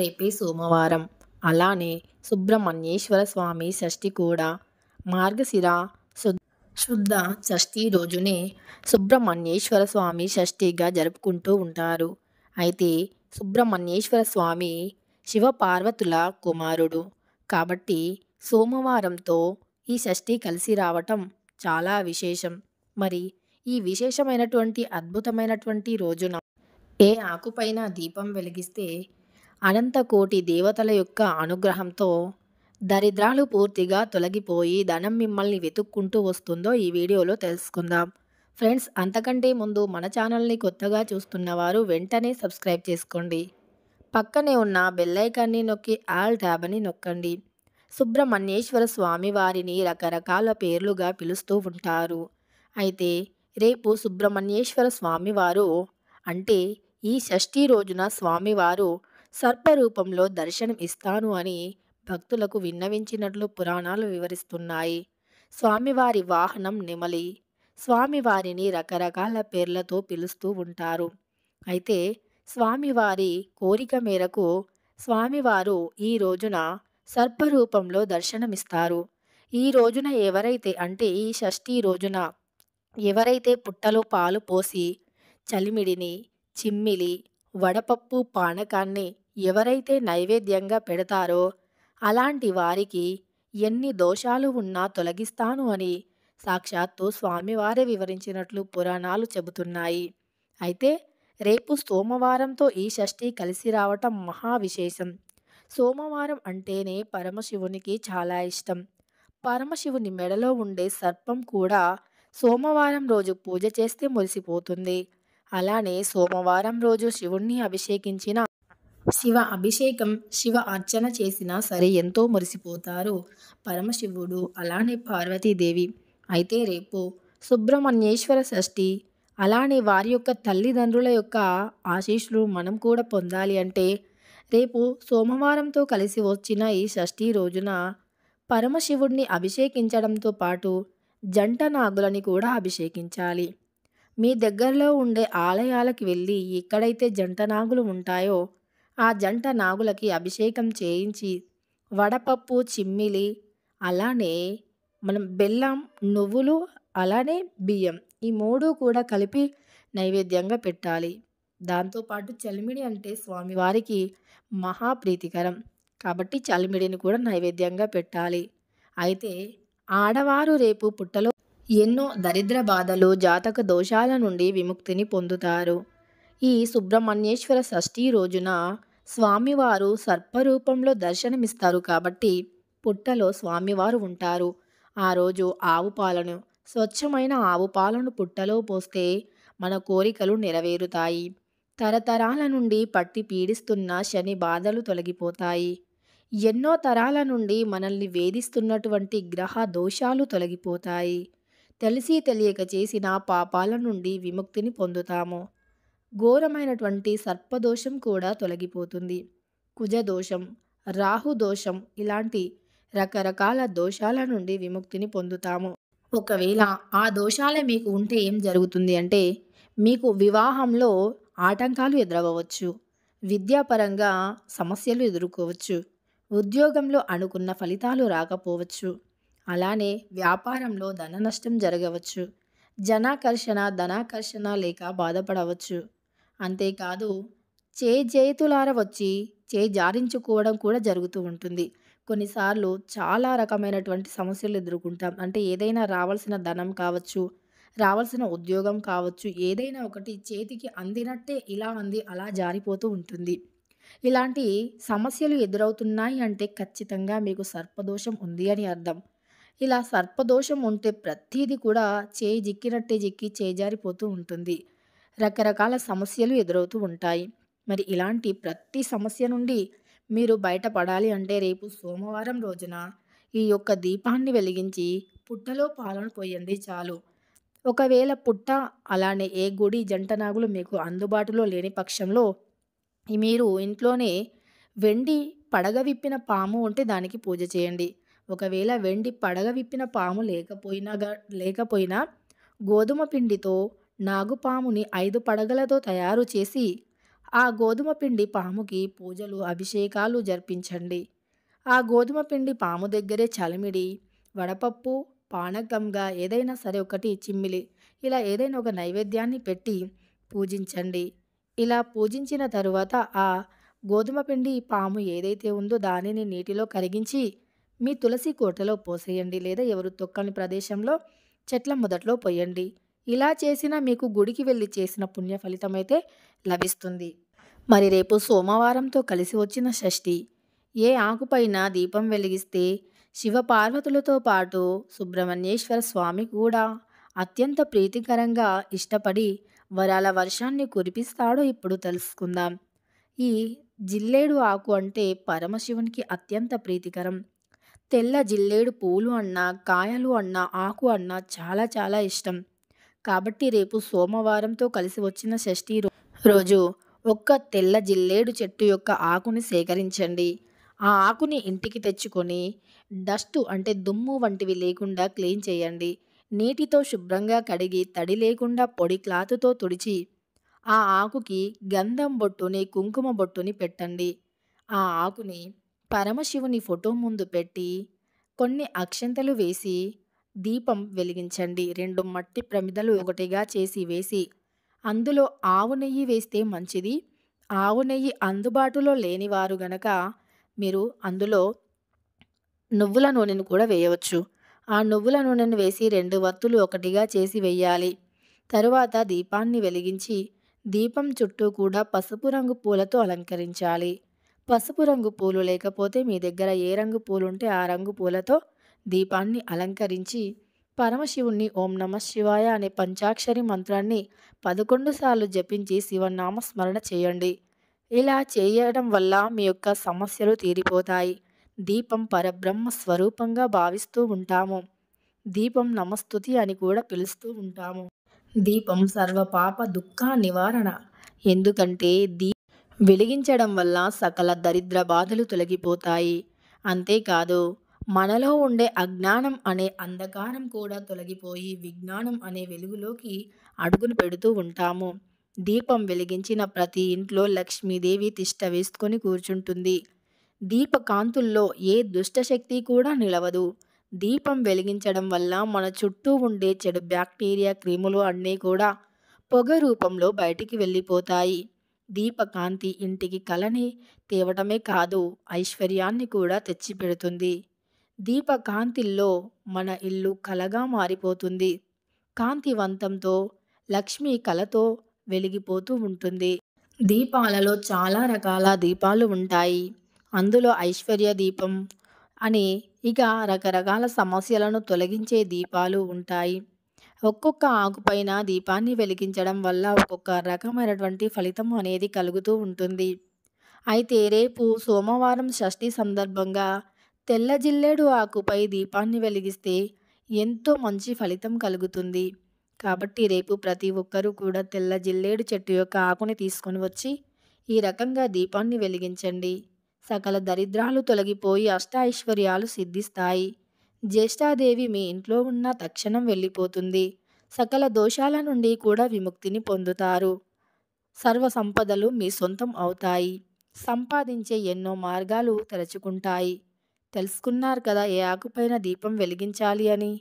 రేపే సోమవారం అలానే సుబ్రహ్మణ్యేశ్వర స్వామి షష్ఠి కూడా మార్గశిర శుద్ధ షష్ఠి రోజునే సుబ్రహ్మణ్యేశ్వర స్వామి షష్ఠిగా జరుపుకుంటూ ఉంటారు అయితే సుబ్రహ్మణ్యేశ్వర స్వామి శివపార్వతుల కుమారుడు కాబట్టి సోమవారంతో ఈ షష్ఠి కలిసి రావటం చాలా విశేషం మరి ఈ విశేషమైనటువంటి అద్భుతమైనటువంటి రోజున ఏ ఆకుపైన దీపం వెలిగిస్తే అనంతకోటి దేవతల యొక్క అనుగ్రహంతో దరిద్రాలు పూర్తిగా తొలగిపోయి ధనం మిమ్మల్ని వెతుక్కుంటూ వస్తుందో ఈ వీడియోలో తెలుసుకుందాం ఫ్రెండ్స్ అంతకంటే ముందు మన ఛానల్ని కొత్తగా చూస్తున్నవారు వెంటనే సబ్స్క్రైబ్ చేసుకోండి పక్కనే ఉన్న బెల్లైకాన్ని నొక్కి ఆల్ ట్యాబ్ని నొక్కండి సుబ్రహ్మణ్యేశ్వర స్వామి వారిని రకరకాల పేర్లుగా పిలుస్తూ ఉంటారు అయితే రేపు సుబ్రహ్మణ్యేశ్వర స్వామివారు అంటే ఈ షష్ఠీ రోజున స్వామివారు సర్పరూపంలో దర్శనం ఇస్తాను అని భక్తులకు విన్నవించినట్లు పురాణాలు వివరిస్తున్నాయి స్వామివారి వాహనం నెమలి స్వామివారిని రకరకాల పేర్లతో పిలుస్తూ ఉంటారు అయితే స్వామివారి కోరిక మేరకు స్వామివారు ఈ రోజున సర్పరూపంలో దర్శనమిస్తారు ఈ రోజున ఎవరైతే అంటే ఈ షష్ఠీ రోజున ఎవరైతే పుట్టలో పాలు పోసి చలిమిడిని చిమ్మిలి వడపప్పు పానకాన్ని ఎవరైతే నైవేద్యంగా పెడతారో అలాంటి వారికి ఎన్ని దోషాలు ఉన్నా తొలగిస్తాను అని సాక్షాత్తు స్వామివారే వివరించినట్లు పురాణాలు చెబుతున్నాయి అయితే రేపు సోమవారంతో ఈ షష్ఠి కలిసి రావటం మహా విశేషం సోమవారం అంటేనే పరమశివునికి చాలా ఇష్టం పరమశివుని మెడలో ఉండే సర్పం కూడా సోమవారం రోజు పూజ చేస్తే మురిసిపోతుంది అలానే సోమవారం రోజు శివుణ్ణి అభిషేకించిన శివ అభిషేకం శివ అర్చన చేసినా సరే ఎంతో మురిసిపోతారు పరమశివుడు అలానే పార్వతీదేవి అయితే రేపు సుబ్రహ్మణ్యేశ్వర షష్ఠి అలానే వారి యొక్క తల్లిదండ్రుల యొక్క ఆశీస్సులు మనం కూడా పొందాలి అంటే రేపు సోమవారంతో కలిసి వచ్చిన ఈ షష్ఠి రోజున పరమశివుడిని అభిషేకించడంతో పాటు జంట నాగులని కూడా అభిషేకించాలి మీ దగ్గరలో ఉండే ఆలయాలకు వెళ్ళి ఎక్కడైతే జంట నాగులు ఉంటాయో ఆ జంట నాగులకి అభిషేకం చేయించి వడపప్పు చిమ్మిలి అలానే మనం బెల్లం నువ్వులు అలానే బియ్యం ఈ మూడు కూడా కలిపి నైవేద్యంగా పెట్టాలి దాంతోపాటు చలిమిడి అంటే స్వామివారికి మహాప్రీతికరం కాబట్టి చలిమిడిని కూడా నైవేద్యంగా పెట్టాలి అయితే ఆడవారు రేపు పుట్టలో ఎన్నో దరిద్ర బాధలు జాతక దోషాల నుండి విముక్తిని పొందుతారు ఈ సుబ్రహ్మణ్యేశ్వర షష్ఠి రోజున స్వామివారు సర్పరూపంలో దర్శనమిస్తారు కాబట్టి పుట్టలో స్వామివారు ఉంటారు ఆ రోజు ఆవు పాలను స్వచ్ఛమైన ఆవు పాలను పుట్టలో పోస్తే మన కోరికలు నెరవేరుతాయి తరతరాల నుండి పట్టి పీడిస్తున్న శని బాధలు తొలగిపోతాయి ఎన్నో తరాల నుండి మనల్ని వేధిస్తున్నటువంటి గ్రహ దోషాలు తొలగిపోతాయి తెలిసి తెలియక చేసిన పాపాల నుండి విముక్తిని పొందుతాము ఘోరమైనటువంటి సర్పదోషం కూడా తొలగిపోతుంది కుజదోషం రాహుదోషం ఇలాంటి రకరకాల దోషాల నుండి విముక్తిని పొందుతాము ఒకవేళ ఆ దోషాలే మీకు ఉంటే ఏం జరుగుతుంది అంటే మీకు వివాహంలో ఆటంకాలు ఎదురవ్వచ్చు విద్యాపరంగా సమస్యలు ఎదుర్కోవచ్చు ఉద్యోగంలో అనుకున్న ఫలితాలు రాకపోవచ్చు అలానే వ్యాపారంలో ధన నష్టం జరగవచ్చు జనాకర్షణ ధనాకర్షణ లేక బాధపడవచ్చు అంతేకాదు చే జయతులార వచ్చి చే జారించుకోవడం కూడా జరుగుతూ ఉంటుంది కొన్నిసార్లు చాలా రకమైనటువంటి సమస్యలు ఎదుర్కొంటాం అంటే ఏదైనా రావాల్సిన ధనం కావచ్చు రావాల్సిన ఉద్యోగం కావచ్చు ఏదైనా ఒకటి చేతికి అందినట్టే ఇలా అంది అలా జారిపోతూ ఉంటుంది ఇలాంటి సమస్యలు ఎదురవుతున్నాయి అంటే ఖచ్చితంగా మీకు సర్పదోషం ఉంది అని అర్థం ఇలా సర్పదోషం ఉంటే ప్రతిదీ కూడా చేయి జిక్కినట్టే జిక్కి చేజారిపోతూ ఉంటుంది రకరకాల సమస్యలు ఎదురవుతూ ఉంటాయి మరి ఇలాంటి ప్రతి సమస్య నుండి మీరు బయటపడాలి అంటే రేపు సోమవారం రోజున ఈ యొక్క దీపాన్ని వెలిగించి పుట్టలో పాలను పోయండి చాలు ఒకవేళ పుట్ట అలానే ఏ గుడి జంటనాగులు మీకు అందుబాటులో లేని పక్షంలో మీరు ఇంట్లోనే వెండి పడగ విప్పిన పాము ఉంటే దానికి పూజ చేయండి ఒకవేళ వెండి పడగ విప్పిన పాము లేకపోయినా లేకపోయినా గోధుమ పిండితో నాగుపాముని ఐదు పడగలతో తయారు చేసి ఆ గోధుమ పిండి పాముకి పూజలు అభిషేకాలు జరిపించండి ఆ గోధుమ పిండి పాము దగ్గరే చలిమిడి వడపప్పు పానకంగా ఏదైనా సరే ఒకటి చిమ్మిలి ఇలా ఏదైనా ఒక నైవేద్యాన్ని పెట్టి పూజించండి ఇలా పూజించిన తరువాత ఆ గోధుమ పిండి పాము ఏదైతే ఉందో దానిని నీటిలో కరిగించి మీ తులసి కోటలో పోసేయండి లేదా ఎవరు తొక్కని ప్రదేశంలో చెట్ల మొదట్లో పోయండి ఇలా చేసినా మీకు గుడికి వెళ్ళి చేసిన పుణ్య ఫలితం అయితే లభిస్తుంది మరి రేపు సోమవారంతో కలిసి వచ్చిన షష్ఠి ఏ ఆకుపైన దీపం వెలిగిస్తే శివ పార్వతులతో పాటు సుబ్రహ్మణ్యేశ్వర స్వామి కూడా అత్యంత ప్రీతికరంగా ఇష్టపడి వరాల వర్షాన్ని కురిపిస్తాడో ఇప్పుడు తెలుసుకుందాం ఈ జిల్లేడు ఆకు అంటే పరమశివునికి అత్యంత ప్రీతికరం తెల్ల జిల్లేడు పూలు అన్నా కాయలు అన్నా ఆకు అన్నా చాలా చాలా ఇష్టం కాబట్టి రేపు సోమవారంతో కలిసి వచ్చిన షష్ఠి రోజు ఒక్క తెల్ల జిల్లేడు చెట్టు యొక్క ఆకుని సేకరించండి ఆ ఆకుని ఇంటికి తెచ్చుకొని డస్ట్ అంటే దుమ్ము వంటివి లేకుండా క్లీన్ చేయండి నీటితో శుభ్రంగా కడిగి తడి లేకుండా పొడి క్లాతుతో తుడిచి ఆ ఆకుకి గంధం బొట్టుని కుంకుమ బొట్టుని పెట్టండి ఆ ఆకుని పరమశివుని ఫోటో ముందు పెట్టి కొన్ని అక్షంతలు వేసి దీపం వెలిగించండి రెండు మట్టి ప్రమిదలు ఒకటిగా చేసి వేసి అందులో ఆవు నెయ్యి వేస్తే మంచిది ఆవు నెయ్యి అందుబాటులో లేనివారు గనక మీరు అందులో నువ్వుల నూనెను కూడా వేయవచ్చు ఆ నువ్వుల నూనెను వేసి రెండు వత్తులు ఒకటిగా చేసి వేయాలి తరువాత దీపాన్ని వెలిగించి దీపం చుట్టూ కూడా పసుపు రంగు పూలతో అలంకరించాలి పసుపు రంగు పూలు లేకపోతే మీ దగ్గర ఏ రంగు పూలు ఉంటే ఆ రంగు పూలతో దీపాన్ని అలంకరించి పరమశివుణ్ణి ఓం నమ శివాయ అనే పంచాక్షరి మంత్రాన్ని పదకొండు సార్లు జపించి శివనామ స్మరణ చేయండి ఇలా చేయడం వల్ల మీ యొక్క సమస్యలు తీరిపోతాయి దీపం పరబ్రహ్మ స్వరూపంగా భావిస్తూ ఉంటాము దీపం నమస్తుతి అని కూడా పిలుస్తూ ఉంటాము దీపం సర్వపాప దుఃఖ నివారణ ఎందుకంటే దీ వెలిగించడం వల్ల సకల దరిద్ర బాధలు తొలగిపోతాయి అంతేకాదు మనలో ఉండే అజ్ఞానం అనే అంధకారం కూడా తొలగిపోయి విజ్ఞానం అనే వెలుగులోకి అడుగులు పెడుతూ ఉంటాము దీపం వెలిగించిన ప్రతి ఇంట్లో లక్ష్మీదేవి తిష్ట వేసుకొని కూర్చుంటుంది దీపకాంతుల్లో ఏ దుష్టశక్తి కూడా నిలవదు దీపం వెలిగించడం వల్ల మన చుట్టూ ఉండే చెడు బ్యాక్టీరియా క్రిములు అన్నీ కూడా పొగ రూపంలో బయటికి వెళ్ళిపోతాయి దీపకాంతి ఇంటికి కలని తేవటమే కాదు ఐశ్వర్యాన్ని కూడా తెచ్చిపెడుతుంది దీపకాంతిల్లో మన ఇల్లు కలగా మారిపోతుంది కాంతివంతంతో లక్ష్మి కలతో వెలిగిపోతూ ఉంటుంది దీపాలలో చాలా రకాల దీపాలు ఉంటాయి అందులో ఐశ్వర్య దీపం అని ఇక రకరకాల సమస్యలను తొలగించే దీపాలు ఉంటాయి ఒక్కొక్క ఆకుపైన దీపాన్ని వెలిగించడం వల్ల ఒక్కొక్క రకమైనటువంటి ఫలితం అనేది కలుగుతూ ఉంటుంది అయితే రేపు సోమవారం షష్ఠి సందర్భంగా తెల్ల జిల్లేడు ఆకుపై దీపాన్ని వెలిగిస్తే ఎంతో మంచి ఫలితం కలుగుతుంది కాబట్టి రేపు ప్రతి ఒక్కరూ కూడా తెల్ల జిల్లేడు చెట్టు యొక్క ఆకుని తీసుకొని వచ్చి ఈ రకంగా దీపాన్ని వెలిగించండి సకల దరిద్రాలు తొలగిపోయి అష్టైశ్వర్యాలు సిద్ధిస్తాయి జ్యేష్ఠాదేవి మీ ఇంట్లో ఉన్న తక్షణం వెళ్ళిపోతుంది సకల దోషాల నుండి కూడా విముక్తిని పొందుతారు సర్వ సంపదలు మీ సొంతం అవుతాయి సంపాదించే ఎన్నో మార్గాలు తెరచుకుంటాయి తెలుసుకున్నారు కదా ఏ ఆకుపైన దీపం వెలిగించాలి అని